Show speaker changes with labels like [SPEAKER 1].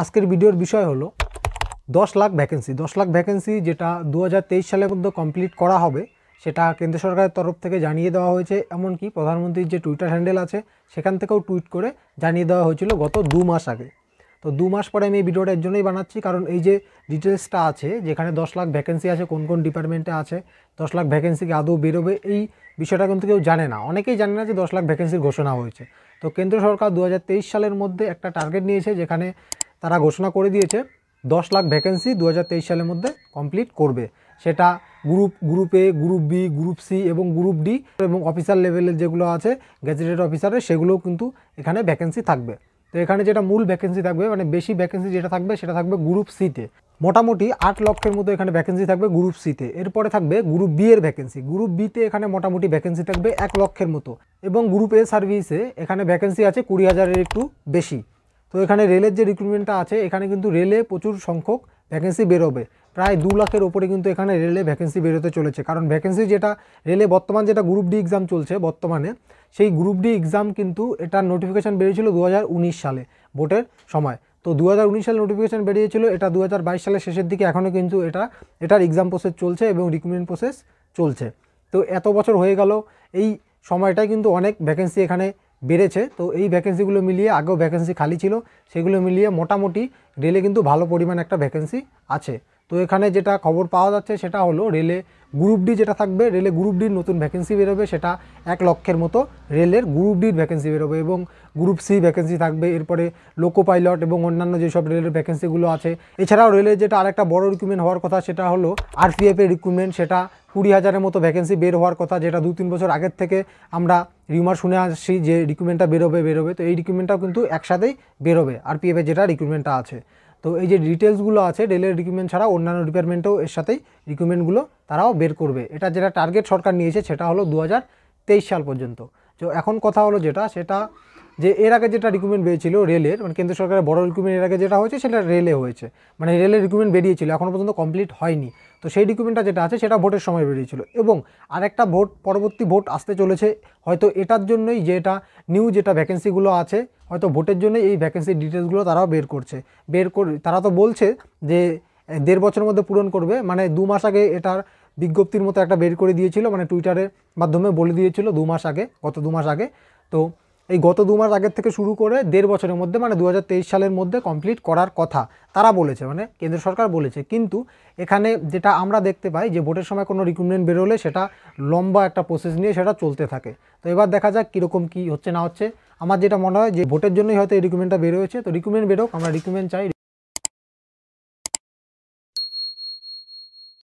[SPEAKER 1] আজকের ভিডিওর বিষয় হলো দশ লাখ ভ্যাকেন্সি দশ লাখ ভ্যাকেন্সি যেটা দু সালের মধ্যে কমপ্লিট করা হবে সেটা কেন্দ্র সরকারের তরফ থেকে জানিয়ে দেওয়া হয়েছে এমনকি প্রধানমন্ত্রীর যে টুইটার হ্যান্ডেল আছে সেখান থেকেও টুইট করে জানিয়ে দেওয়া হয়েছিল গত দু মাস আগে তো দু মাস পরে আমি এই ভিডিওটা এর জন্যই বানাচ্ছি কারণ এই যে ডিটেলসটা আছে যেখানে দশ লাখ ভ্যাকেন্সি আছে কোন কোন ডিপার্টমেন্টে আছে দশ লাখ ভ্যাকেন্সিকে আদৌ বেরোবে এই বিষয়টা কিন্তু কেউ জানে না অনেকেই জানে না যে দশ লাখ ভ্যাকেন্সির ঘোষণা হয়েছে তো কেন্দ্র সরকার দু সালের মধ্যে একটা টার্গেট নিয়েছে যেখানে তারা ঘোষণা করে দিয়েছে দশ লাখ ভ্যাকেন্সি দু সালের মধ্যে কমপ্লিট করবে সেটা group group A group B group C এবং গ্রুপ ডি এবং অফিসার লেভেলের যেগুলো আছে গ্যাজেটেড অফিসারের সেগুলোও কিন্তু এখানে ভ্যাকেন্সি থাকবে তো এখানে যেটা মূল ভ্যাকেন্সি থাকবে মানে বেশি ভ্যাকেন্সি যেটা থাকবে সেটা থাকবে গ্রুপ সিতে মোটামুটি আট লক্ষের মতো এখানে ভ্যাকেন্সি থাকবে গ্রুপ সিতে এরপরে থাকবে গ্রুপ বি এর ভ্যাকেন্সি গ্রুপ বিতে এখানে মোটামুটি ভ্যাকেন্সি থাকবে এক লক্ষের মতো এবং গ্রুপ এ সার্ভিসে এখানে ভ্যাকেন্সি আছে কুড়ি হাজারের একটু বেশি তো এখানে রেলের যে রিক্রুটমেন্টটা আছে এখানে কিন্তু রেলে প্রচুর সংখ্যক ভ্যাকেন্সি বেরোবে প্রায় দু লাখের ওপরে কিন্তু এখানে রেলে ভ্যাকেন্সি বেরোতে চলেছে কারণ ভ্যাকেন্সি যেটা রেলে বর্তমান যেটা গ্রুপ ডি এক্সাম চলছে বর্তমানে সেই গ্রুপ ডি এক্সাম কিন্তু এটার নোটিফিকেশান বেরিয়েছিল দু সালে ভোটের সময় তো দু হাজার উনিশ সালে নোটিফিকেশান বেরিয়েছিল এটা দু সালের শেষের দিকে এখনও কিন্তু এটা এটার এক্সাম প্রসেস চলছে এবং রিক্রুটমেন্ট প্রসেস চলছে তো এত বছর হয়ে গেল এই সময়টায় কিন্তু অনেক ভ্যাকেন্সি এখানে বেড়েছে তো এই ভ্যাকেন্সিগুলো মিলিয়ে আগেও ভ্যাকেন্সি খালি ছিল সেগুলো মিলিয়ে মোটামুটি রেলে কিন্তু ভালো পরিমাণ একটা ভ্যাকেন্সি আছে তো এখানে যেটা খবর পাওয়া যাচ্ছে সেটা হলো রেলে গ্রুপ ডি যেটা থাকবে রেলে গ্রুপ ডির নতুন ভ্যাকেন্সি বেরোবে সেটা এক লক্ষের মতো রেলের গ্রুপ ডির ভ্যাকেন্সি বেরোবে এবং গ্রুপ সি ভ্যাকেন্সি থাকবে এরপরে লোকো পাইলট এবং অন্যান্য যেসব রেলের ভ্যাকেন্সিগুলো আছে এছাড়াও রেলের যেটা আরেকটা বড় রিক্রুটমেন্ট হওয়ার কথা সেটা হলো আরপিএফের রিক্রুটমেন্ট সেটা কুড়ি হাজারের মতো ভ্যাকেন্সি বের হওয়ার কথা যেটা দু তিন বছর আগের থেকে আমরা রিউমার শুনে আসছি যে রিক্রুটমেন্টটা বেরোবে বেরোবে তো এই রিক্রুটমেন্টটাও কিন্তু একসাথেই বেরোবে আরপিএফের যেটা রিক্রুটমেন্টটা আছে তো এই যে ডিটেলসগুলো আছে রেলের রিকুইমেন্ট ছাড়া অন্যান্য ডিপার্টমেন্টেও এর সাথেই রিকুইমেন্টগুলো তারাও বের করবে এটা যেটা টার্গেট সরকার নিয়েছে সেটা হলো দু সাল পর্যন্ত তো এখন কথা হলো যেটা সেটা যে এর আগে যেটা রিকুইমেন্ট বেরিয়েছিল রেলের মানে কেন্দ্র সরকারের বড় রিকুইমেন্ট এর আগে যেটা হয়েছে সেটা রেলে হয়েছে মানে রেলের রিকুইমেন্ট বেরিয়েছিল এখনও পর্যন্ত কমপ্লিট হয়নি তো সেই রিকুইমেন্টটা যেটা আছে সেটা ভোটের সময় বেরিয়েছিল এবং আরেকটা ভোট পরবর্তী ভোট আসতে চলেছে হয়তো এটার জন্যই যেটা নিউ যেটা ভ্যাকেন্সিগুলো আছে হয়তো ভোটের জন্য এই ভ্যাকেন্সির ডিটেলসগুলো তারাও বের করছে বের করে তারা তো বলছে যে দেড় বছরের মধ্যে পূরণ করবে মানে দু মাস আগে এটার বিজ্ঞপ্তির মতো একটা বের করে দিয়েছিল মানে টুইটারের মাধ্যমে বলে দিয়েছিল দু মাস আগে গত দু মাস আগে তো এই গত দু মাস আগের থেকে শুরু করে দেড় বছরের মধ্যে মানে দু সালের মধ্যে কমপ্লিট করার কথা তারা বলেছে মানে কেন্দ্র সরকার বলেছে কিন্তু এখানে যেটা আমরা দেখতে পাই যে ভোটের সময় কোনো রিক্রুটমেন্ট বেরোলে সেটা লম্বা একটা প্রসেস নিয়ে সেটা চলতে থাকে তো এবার দেখা যাক কীরকম কী হচ্ছে না হচ্ছে আমার যেটা মনে হয় যে ভোটের জন্যই হয়তো এই রিক্রুটমেন্টটা বেরোয়েছে তো রিক্রুটমেন্ট বেরোক আমরা রিক্রুটমেন্ট চাই